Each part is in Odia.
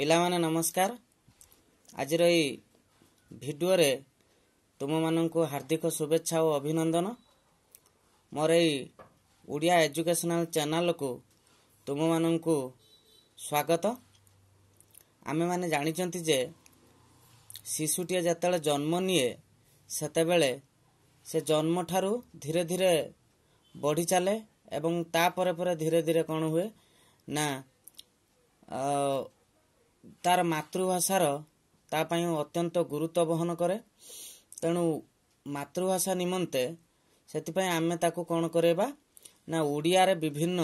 ପିଲାମାନେ ନମସ୍କାର ଆଜିର ଏଇ ଭିଡ଼ିଓରେ ତୁମମାନଙ୍କୁ ହାର୍ଦ୍ଦିକ ଶୁଭେଚ୍ଛା ଓ ଅଭିନନ୍ଦନ ମୋର ଏଇ ଓଡ଼ିଆ ଏଜୁକେସନାଲ୍ ଚ୍ୟାନେଲକୁ ତୁମମାନଙ୍କୁ ସ୍ୱାଗତ ଆମେମାନେ ଜାଣିଛନ୍ତି ଯେ ଶିଶୁଟିଏ ଯେତେବେଳେ ଜନ୍ମ ନିଏ ସେତେବେଳେ ସେ ଜନ୍ମଠାରୁ ଧୀରେ ଧୀରେ ବଢ଼ିଚାଲେ ଏବଂ ତାପରେ ପରେ ଧୀରେ ଧୀରେ କ'ଣ ହୁଏ ନା ତାର ମାତୃଭାଷାର ତା ପାଇଁ ଅତ୍ୟନ୍ତ ଗୁରୁତ୍ୱ ବହନ କରେ ତେଣୁ ମାତୃଭାଷା ନିମନ୍ତେ ସେଥିପାଇଁ ଆମେ ତାକୁ କ'ଣ କରେଇବା ନା ଓଡ଼ିଆରେ ବିଭିନ୍ନ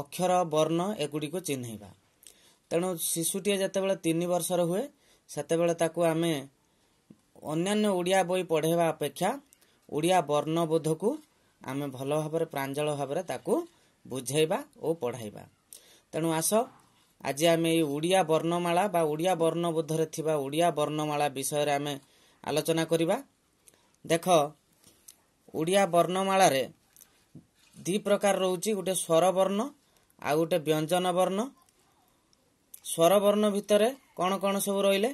ଅକ୍ଷର ବର୍ଣ୍ଣ ଏଗୁଡ଼ିକୁ ଚିହ୍ନେଇବା ତେଣୁ ଶିଶୁଟିଏ ଯେତେବେଳେ ତିନି ବର୍ଷର ହୁଏ ସେତେବେଳେ ତାକୁ ଆମେ ଅନ୍ୟାନ୍ୟ ଓଡ଼ିଆ ବହି ପଢ଼େଇବା ଅପେକ୍ଷା ଓଡ଼ିଆ ବର୍ଣ୍ଣବୋଧକୁ ଆମେ ଭଲ ଭାବରେ ପ୍ରାଞ୍ଜଳ ଭାବରେ ତାକୁ ବୁଝେଇବା ଓ ପଢ଼ାଇବା ତେଣୁ ଆସ ଆଜି ଆମେ ଏଇ ଓଡ଼ିଆ ବର୍ଣ୍ଣମାଳା ବା ଓଡ଼ିଆ ବର୍ଣ୍ଣବୋଧରେ ଥିବା ଓଡ଼ିଆ ବର୍ଣ୍ଣମାଳା ବିଷୟରେ ଆମେ ଆଲୋଚନା କରିବା ଦେଖ ଓଡ଼ିଆ ବର୍ଣ୍ଣମାଳାରେ ଦୁଇ ପ୍ରକାର ରହୁଛି ଗୋଟେ ସ୍ୱରବର୍ଣ୍ଣ ଆଉ ଗୋଟେ ବ୍ୟଞ୍ଜନ ବର୍ଣ୍ଣ ସ୍ୱରବର୍ଣ୍ଣ ଭିତରେ କ'ଣ କ'ଣ ସବୁ ରହିଲେ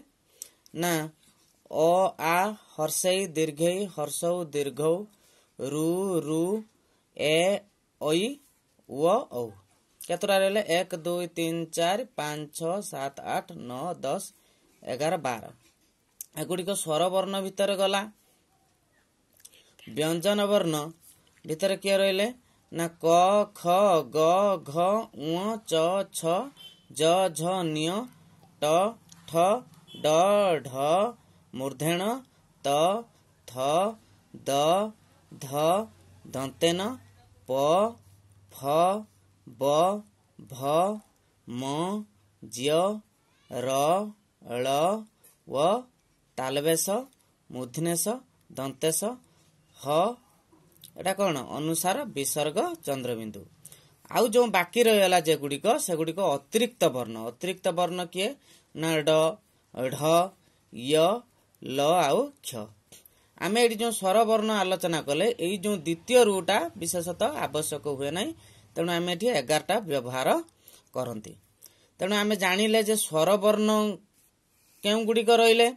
ନା ଅ ଆ ହର୍ଷେଇ ଦୀର୍ଘେଇ ହର୍ଷଉ ଦୀର୍ଘଉ ରୁ ରୁ ଏ ଐ ଉ କେତେଟା ରହିଲେ ଏକ ଦୁଇ ତିନି ଚାରି ପାଞ୍ଚ ଛଅ ସାତ ଆଠ ନଅ ଦଶ ଏଗାର ବାର ଏଗୁଡ଼ିକ ସ୍ୱରବର୍ଣ୍ଣ ଭିତରେ ଗଲା ବ୍ୟଞ୍ଜନ ବର୍ଣ୍ଣ ଭିତରେ କିଏ ରହିଲେ ନା କ ଖ ଗ ଘ ଉ ଚ ଛ ଜ ଝ ନିଅ ଟ ଠ ଡ ଢ ମୂର୍ଦ୍ଧେଣ ତ ଥ ଦ ଧ ଦନ୍ତେନ ପ ଫ ବ ଭ ମ ଝିଅ ର ଳ ୱ ତାଲବେଶ ମୁଧିନେଶ ଦନ୍ତେସ ହ ଏଇଟା କ'ଣ ଅନୁସାର ବିସର୍ଗ ଚନ୍ଦ୍ରବିନ୍ଦୁ ଆଉ ଯେଉଁ ବାକି ରହିଗଲା ଯେଗୁଡ଼ିକ ସେଗୁଡ଼ିକ ଅତିରିକ୍ତ ବର୍ଣ୍ଣ ଅତିରିକ୍ତ ବର୍ଣ୍ଣ କିଏ ନା ଡ ଢ ୟ ଲ ଆଉ କ୍ଷ ଆମେ ଏଇଠି ଯେଉଁ ସ୍ୱର ବର୍ଣ୍ଣ ଆଲୋଚନା କଲେ ଏଇ ଯେଉଁ ଦ୍ୱିତୀୟ ରୁଟା ବିଶେଷତଃ ଆବଶ୍ୟକ ହୁଏ ନାହିଁ ତେଣୁ ଆମେ ଏଠି ଏଗାରଟା ବ୍ୟବହାର କରନ୍ତି ତେଣୁ ଆମେ ଜାଣିଲେ ଯେ ସ୍ୱର ବର୍ଣ୍ଣ କେଉଁ ଗୁଡ଼ିକ ରହିଲେ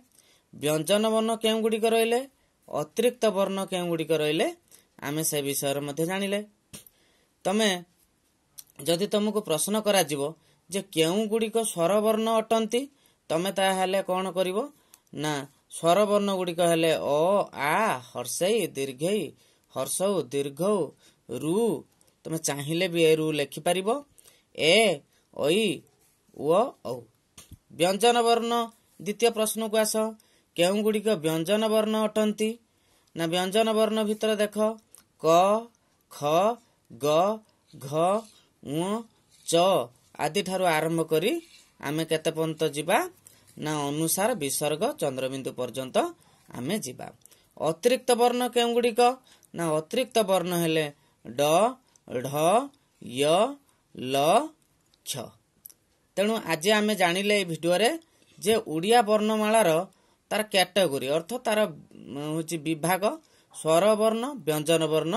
ବ୍ୟଞ୍ଜନ ବର୍ଣ୍ଣ କେଉଁ ଗୁଡ଼ିକ ରହିଲେ ଅତିରିକ୍ତ ବର୍ଣ୍ଣ କେଉଁ ଗୁଡ଼ିକ ରହିଲେ ଆମେ ସେ ବିଷୟରେ ମଧ୍ୟ ଜାଣିଲେ ତମେ ଯଦି ତମକୁ ପ୍ରଶ୍ନ କରାଯିବ ଯେ କେଉଁ କେଉଁଗୁଡ଼ିକ ସ୍ୱରବର୍ଣ୍ଣ ଅଟନ୍ତି ତମେ ତାହେଲେ କ'ଣ କରିବ ନା ସ୍ୱର ବର୍ଣ୍ଣ ଗୁଡ଼ିକ ହେଲେ ଅ ଆ ହର୍ଷେଇ ଦୀର୍ଘେଇ ହର୍ଷଉ ଦୀର୍ଘଉ ରୁ ତୁମେ ଚାହିଁଲେ ବି ଏରୁ ଲେଖିପାରିବ ଏ ଐ ଓ ଔ ବ୍ୟଞ୍ଜନ ବର୍ଣ୍ଣ ଦ୍ୱିତୀୟ ପ୍ରଶ୍ନକୁ ଆସ କେଉଁ ଗୁଡ଼ିକ ବ୍ୟଞ୍ଜନ ବର୍ଣ୍ଣ ଅଟନ୍ତି ନା ବ୍ୟଞ୍ଜନ ବର୍ଣ୍ଣ ଭିତରେ ଦେଖ କ ଖ ଗ ଘ ଉଁ ଚ ଆଦିଠାରୁ ଆରମ୍ଭ କରି ଆମେ କେତେ ପର୍ଯ୍ୟନ୍ତ ଯିବା ନା ଅନୁସାର ବିସର୍ଗ ଚନ୍ଦ୍ରବିନ୍ଦୁ ପର୍ଯ୍ୟନ୍ତ ଆମେ ଯିବା ଅତିରିକ୍ତ ବର୍ଣ୍ଣ କେଉଁଗୁଡ଼ିକ ନା ଅତିରିକ୍ତ ବର୍ଣ୍ଣ ହେଲେ ଡ ଢ ୟ ଲ ଛ ତେଣୁ ଆଜି ଆମେ ଜାଣିଲେ ଏଇ ଭିଡ଼ିଓରେ ଯେ ଓଡ଼ିଆ ବର୍ଣ୍ଣମାଳାର ତାର କ୍ୟାଟେଗୋରୀ ଅର୍ଥ ତାର ହେଉଛି ବିଭାଗ ସ୍ୱରବର୍ଣ୍ଣ ବ୍ୟଞ୍ଜନ ବର୍ଣ୍ଣ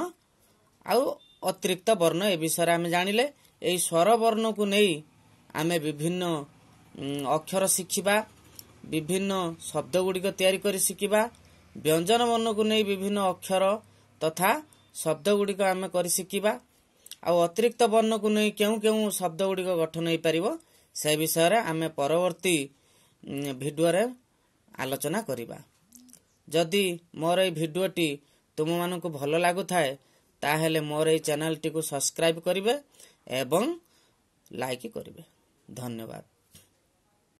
ଆଉ ଅତିରିକ୍ତ ବର୍ଣ୍ଣ ଏ ବିଷୟରେ ଆମେ ଜାଣିଲେ ଏଇ ସ୍ୱରବର୍ଣ୍ଣକୁ ନେଇ ଆମେ ବିଭିନ୍ନ ଅକ୍ଷର ଶିଖିବା ବିଭିନ୍ନ ଶବ୍ଦଗୁଡ଼ିକ ତିଆରି କରି ଶିଖିବା ବ୍ୟଞ୍ଜନ ବର୍ଣ୍ଣକୁ ନେଇ ବିଭିନ୍ନ ଅକ୍ଷର ତଥା ଶବ୍ଦଗୁଡ଼ିକ ଆମେ କରି ଶିଖିବା ଆଉ ଅତିରିକ୍ତ ବର୍ଣ୍ଣକୁ ନେଇ କେଉଁ କେଉଁ ଶବ୍ଦ ଗୁଡ଼ିକ ଗଠନ ହୋଇପାରିବ ସେ ବିଷୟରେ ଆମେ ପରବର୍ତ୍ତୀ ଭିଡ଼ିଓରେ ଆଲୋଚନା କରିବା ଯଦି ମୋର ଏଇ ଭିଡ଼ିଓଟି ତୁମମାନଙ୍କୁ ଭଲ ଲାଗୁଥାଏ ତାହେଲେ ମୋର ଏଇ ଚ୍ୟାନେଲଟିକୁ ସବସ୍କ୍ରାଇବ୍ କରିବେ ଏବଂ ଲାଇକ୍ କରିବେ ଧନ୍ୟବାଦ